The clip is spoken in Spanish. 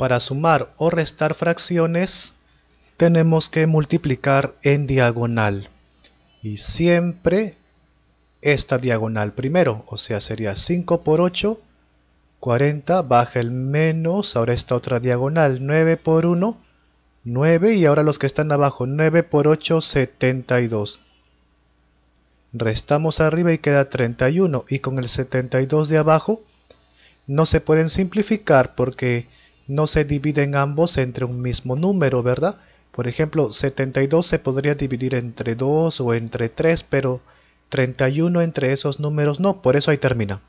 Para sumar o restar fracciones tenemos que multiplicar en diagonal. Y siempre esta diagonal primero, o sea sería 5 por 8, 40, baja el menos, ahora esta otra diagonal, 9 por 1, 9 y ahora los que están abajo, 9 por 8, 72. Restamos arriba y queda 31 y con el 72 de abajo no se pueden simplificar porque no se dividen ambos entre un mismo número, ¿verdad? Por ejemplo, 72 se podría dividir entre 2 o entre 3, pero 31 entre esos números no, por eso ahí termina.